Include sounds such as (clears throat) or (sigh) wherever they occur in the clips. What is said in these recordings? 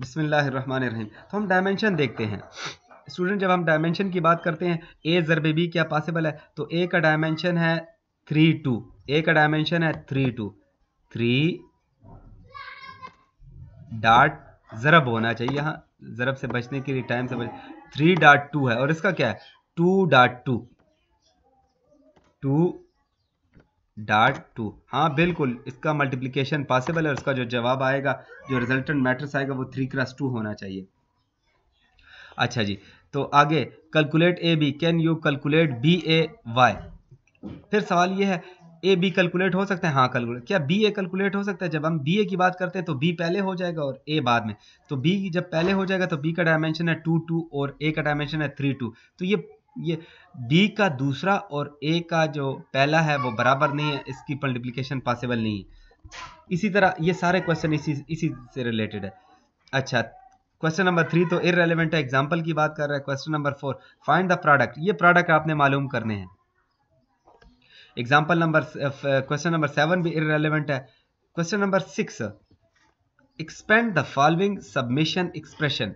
बिसमीम तो हम डायमेंशन देखते हैं स्टूडेंट जब हम डायमेंशन की बात करते हैं ए ज़रबे बी क्या पॉसिबल है तो ए का डायमेंशन है थ्री टू ए का डायमेंशन है थ्री टू थ्री डाट ज़रब होना चाहिए यहाँ ज़रब से बचने के लिए टाइम से बच थ्री डाट टू है और इसका क्या है two dot two two dot two हाँ बिल्कुल इसका मल्टीप्लीकेशन पॉसिबल है उसका जो जवाब आएगा जो रिजल्टेंट मैट्रिक्स आएगा वो थ्री क्रॉस टू होना चाहिए अच्छा जी तो आगे calculate A B can you calculate B A Y फिर सवाल ये है ए बी कैलकुलेट हो सकता है हाँ कैलकुलेट क्या बी ए कैलकुलेट हो सकता है जब हम बी ए की बात करते हैं तो बी पहले हो जाएगा और ए बाद में तो बी जब पहले हो जाएगा तो बी का डायमेंशन है टू टू और ए का डायमेंशन है थ्री टू तो ये ये बी का दूसरा और ए का जो पहला है वो बराबर नहीं है इसकी मल्टीप्लीकेशन पॉसिबल नहीं है इसी तरह ये सारे क्वेश्चन इसी इसी से रिलेटेड है अच्छा क्वेश्चन नंबर थ्री तो इरेलीवेंट है एग्जाम्पल की बात कर रहा है question number four find the product ये प्रोडक्ट आपने मालूम करने हैं example number question number seven भी इरेलीवेंट है question number six expand the following submission expression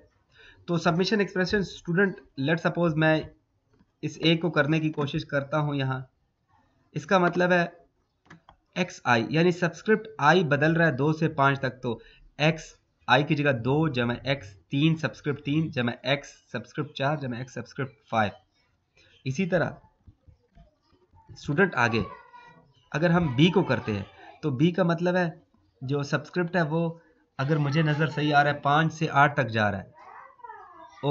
तो submission expression student let suppose मैं इस ए को करने की कोशिश करता हूँ यहाँ इसका मतलब है एक्स आई यानी सब्सक्रिप्ट आई बदल रहा है दो से पाँच तक तो एक्स आई की जगह दो जमा एक्स तीन सब्सक्रिप्ट तीन जमा एक्स सब्सक्रिप्ट चार जमा एक्स सब्सक्रिप्ट फाइव इसी तरह स्टूडेंट आगे अगर हम बी को करते हैं तो बी का मतलब है जो सब्सक्रिप्ट है वो अगर मुझे नज़र सही आ रहा है पाँच से आठ तक जा रहा है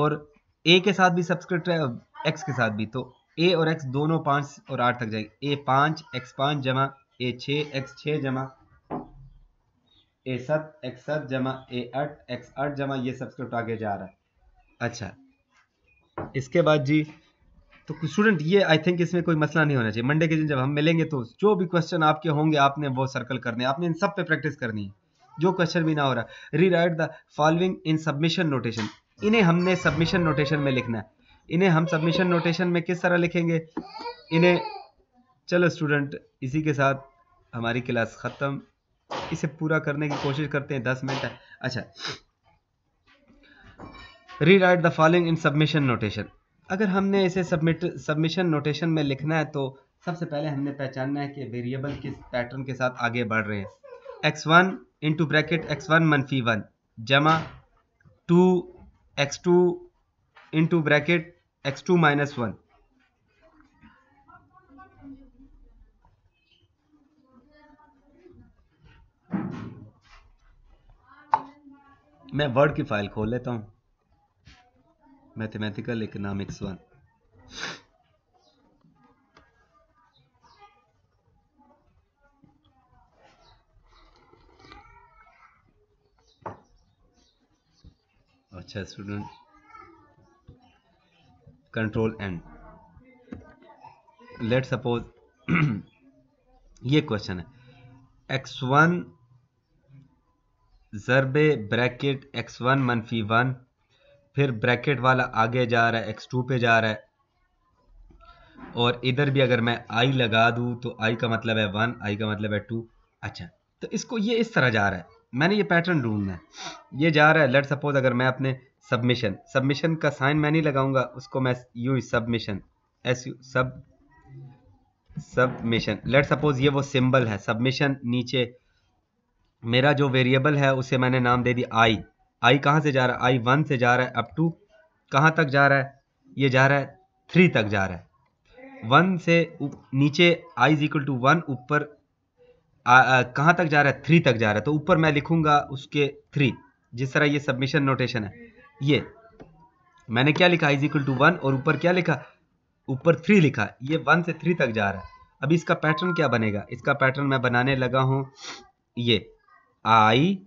और ए के साथ भी सब्सक्रिप्ट है एक्स के साथ भी तो ए और एक्स दोनों पाँच और आठ तक जाएगी ए पाँच एक्स पाँच जमा ए छः एक्स छः जमा ए सत एक्स सत जमा ए आठ एक्स आठ जमा ये सब्सक्रिप्ट आगे जा रहा है अच्छा इसके बाद जी तो स्टूडेंट ये आई थिंक इसमें कोई मसला नहीं होना चाहिए मंडे के दिन जब हम मिलेंगे तो जो भी क्वेश्चन आपके होंगे आपने वो सर्कल करने आपने इन सब पे प्रैक्टिस करनी है जो क्वेश्चन भी ना हो रहा rewrite the following in submission notation इन्हें हमने सबमिशन नोटेशन में लिखना है इन्हें हम सबमिशन नोटेशन में किस तरह लिखेंगे इन्हें चलो स्टूडेंट इसी के साथ हमारी क्लास ख़त्म इसे पूरा करने की कोशिश करते हैं दस मिनट है अच्छा rewrite the following in submission notation अगर हमने इसे सबमिट सबमिशन नोटेशन में लिखना है तो सबसे पहले हमने पहचानना है कि वेरिएबल किस पैटर्न के साथ आगे बढ़ रहे हैं X one into bracket X one मनफी वन जमा two X two into bracket X two minus one मैं वर्ड की फाइल खोल लेता हूं मैथमेटिकल इकोनॉमिक्स वन अच्छा student control N let suppose ये क्वेश्चन है एक्स वन ज़रबे ब्रैकेट एक्स वन मनफी वन फिर ब्रैकेट वाला आगे जा रहा है एक्स टू पे जा रहा है और इधर भी अगर मैं आई लगा दू तो आई का मतलब है वन आई का मतलब है टू अच्छा तो इसको ये इस तरह जा रहा है मैंने ये पैटर्न ढूंढना है ये जा रहा है लेट सपोज अगर मैं अपने सबमिशन सबमिशन का साइन मैं नहीं लगाऊंगा उसको मैं यू सबमिशन एस यू सब सबमिशन लेट सपोज ये वो सिंबल है सबमिशन नीचे मेरा जो वेरिएबल है उसे मैंने नाम दे दिया आई आई कहाँ से जा रहा है आई वन से जा रहा है अप टू कहाँ तक जा रहा है ये जा रहा है थ्री तक जा रहा है वन से नीचे I is equal to one ऊपर कहाँ तक जा रहा है थ्री तक जा रहा है तो ऊपर मैं लिखूंगा उसके थ्री जिस तरह ये सबमिशन नोटेशन है ये मैंने क्या लिखा इज इक्वल टू वन और ऊपर क्या लिखा ऊपर थ्री लिखा ये वन से थ्री तक जा रहा है अब इसका पैटर्न क्या बनेगा इसका पैटर्न मैं बनाने लगा हूं ये आई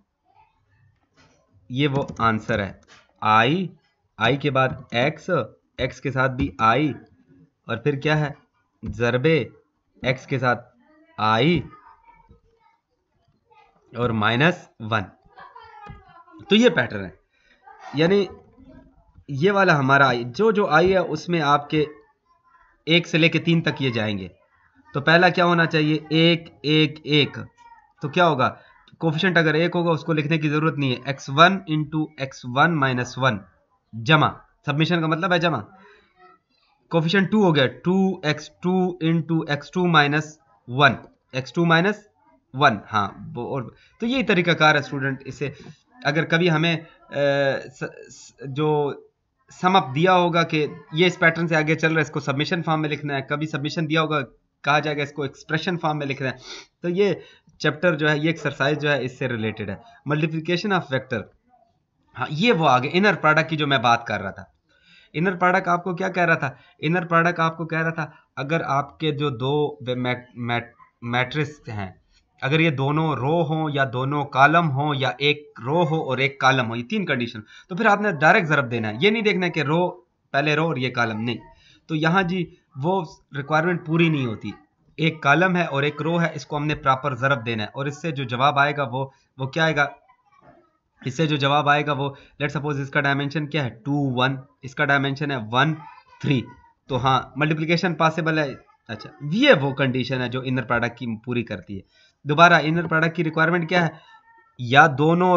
ये वो आंसर है आई आई के बाद एक्स एक्स के साथ भी आई और फिर क्या है जरबे एक्स के साथ आई और माइनस वन तो ये पैटर्न है यानी ये वाला हमारा आई जो जो आई है उसमें आपके एक से लेके तीन तक ये जाएंगे तो पहला क्या होना चाहिए एक एक एक तो क्या होगा कोफिशेंट अगर एक होगा उसको लिखने की जरूरत नहीं है X one into X one minus one जमा सबमिशन का मतलब है जमा कोफिशेंट टू हो गया two X two into X two minus one X two minus one हाँ और तो यही तरीका कार है स्टूडेंट इसे अगर कभी हमें जो समअप दिया होगा कि ये इस पैटर्न से आगे चल रहा है इसको सबमिशन फॉर्म में लिखना है कभी सबमिशन दिया होगा कहा जाएगा इसको एक्सप्रेशन फॉर्म में लिखना है तो ये चैप्टर जो है ये एक्सरसाइज जो है इससे रिलेटेड है मल्टीप्लिकेशन ऑफ वेक्टर हाँ ये वो आगे इनर प्रोडक्ट की जो मैं बात कर रहा था इनर प्रोडक्ट आपको क्या कह रहा था इनर प्रोडक्ट आपको कह रहा था अगर आपके जो दो मैट्रिक्स हैं अगर ये दोनों रो हो या दोनों कॉलम हो या एक रो हो और एक कॉलम हो ये तीन कंडीशन तो फिर आपने डायरेक्ट ज़रब देना है ये नहीं देखना कि रो पहले रो और ये कॉलम नहीं तो यहाँ जी वो रिक्वायरमेंट पूरी नहीं होती एक कॉलम है और एक रो है इसको हमने प्रॉपर ज़रब देना है और इससे जो जवाब आएगा वो वो क्या आएगा इससे जो जवाब आएगा वो लेट सपोज इसका डायमेंशन क्या है टू वन इसका डायमेंशन है वन थ्री तो हाँ मल्टीप्लीकेशन पॉसिबल है अच्छा ये वो कंडीशन है जो इनर प्रोडक्ट की पूरी करती है दोबारा इनर प्रोडक्ट की रिक्वायरमेंट क्या है या दोनों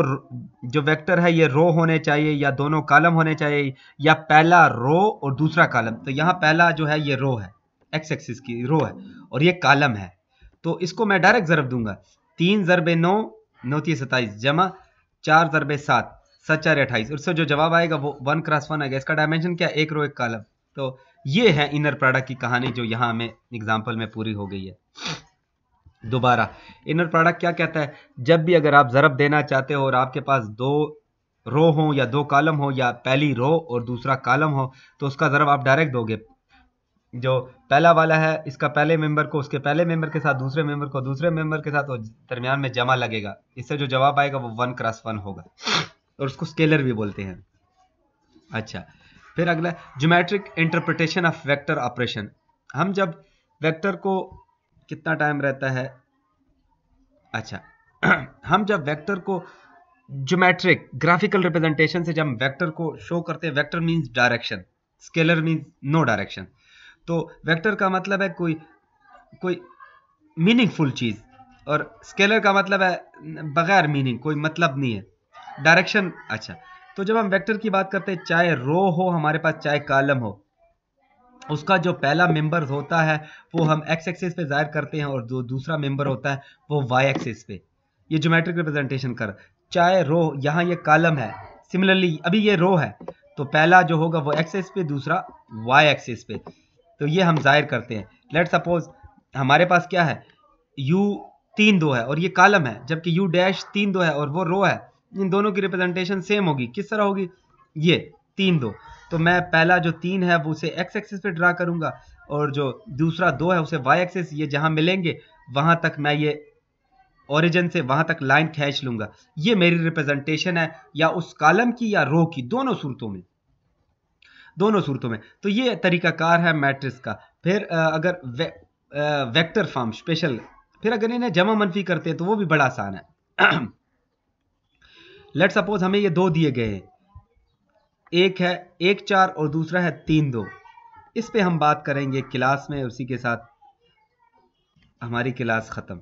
जो वेक्टर है ये रो होने चाहिए या दोनों कॉलम होने चाहिए या पहला रो और दूसरा कॉलम तो यहाँ पहला जो है ये रो है एक्स एक्सिस की रो है और ये कॉलम है तो इसको मैं डायरेक्ट ज़रब दूंगा तीन ज़रबे नौ नौती सताईस जमा चार ज़रबे सात सचार अट्ठाईस उससे जो जवाब आएगा वो वन क्रॉस वन आएगा इसका डायमेंशन क्या एक रो एक कॉलम तो ये है इनर प्रोडक्ट की कहानी जो यहाँ हमें एग्जाम्पल में पूरी हो गई है दोबारा इनर प्रोडक्ट क्या कहता है जब भी अगर आप ज़रब देना चाहते हो और आपके पास दो रो हो या दो कॉलम हो या पहली रो और दूसरा कॉलम हो तो उसका ज़रब आप डायरेक्ट दोगे जो पहला वाला है इसका पहले मेंबर को उसके पहले मेंबर के साथ दूसरे मेंबर को दूसरे मेंबर के साथ और दरमियान में जमा लगेगा इससे जो जवाब आएगा वो वन क्रॉस वन होगा और उसको स्केलर भी बोलते हैं अच्छा फिर अगला geometric interpretation of vector operation हम जब वेक्टर को कितना टाइम रहता है अच्छा (clears throat) हम जब वेक्टर को ज्योमेट्रिक ग्राफिकल रिप्रेजेंटेशन से जब हम वेक्टर को शो करते हैं vector means direction scalar means no direction तो वेक्टर का मतलब है कोई कोई मीनिंगफुल चीज़ और स्केलर का मतलब है बगैर मीनिंग कोई मतलब नहीं है डायरेक्शन अच्छा तो जब हम वेक्टर की बात करते हैं चाहे रो हो हमारे पास चाहे कॉलम हो उसका जो पहला मेंबर होता है वो हम एक्स एक्सिस पे जाहिर करते हैं और जो दूसरा मेंबर होता है वो वाई एक्सिस पे ये ज्योमेट्रिक रिप्रेजेंटेशन कर चाहे रो यहाँ ये कॉलम है सिमिलरली अभी ये रो है तो पहला जो होगा वो एक्सिस पे दूसरा वाई एक्सिस पे तो ये हम जाहिर करते हैं लेट सपोज हमारे पास क्या है यू तीन दो है और ये कॉलम है जबकि यू डैश तीन दो है और वो रो है इन दोनों की रिप्रेजेंटेशन सेम होगी किस तरह होगी ये तीन दो तो मैं पहला जो तीन है वो उसे एक्स एक्सिस पे ड्रा करूंगा और जो दूसरा दो है उसे वाई एक्सिस ये जहां मिलेंगे वहां तक मैं ये ओरिजिन से वहां तक लाइन खींच लूंगा ये मेरी रिप्रेजेंटेशन है या उस कालम की या रो की दोनों सूरतों में दोनों सूरतों में तो ये तरीकाकार है मैट्रिक्स का फिर अगर वे, वेक्टर फॉर्म स्पेशल फिर अगर इन्हें जमा मनफी करते हैं तो वो भी बड़ा आसान है लेट (clears throat) सपोज हमें ये दो दिए गए हैं एक है एक चार और दूसरा है तीन दो इस पे हम बात करेंगे क्लास में उसी के साथ हमारी क्लास ख़त्म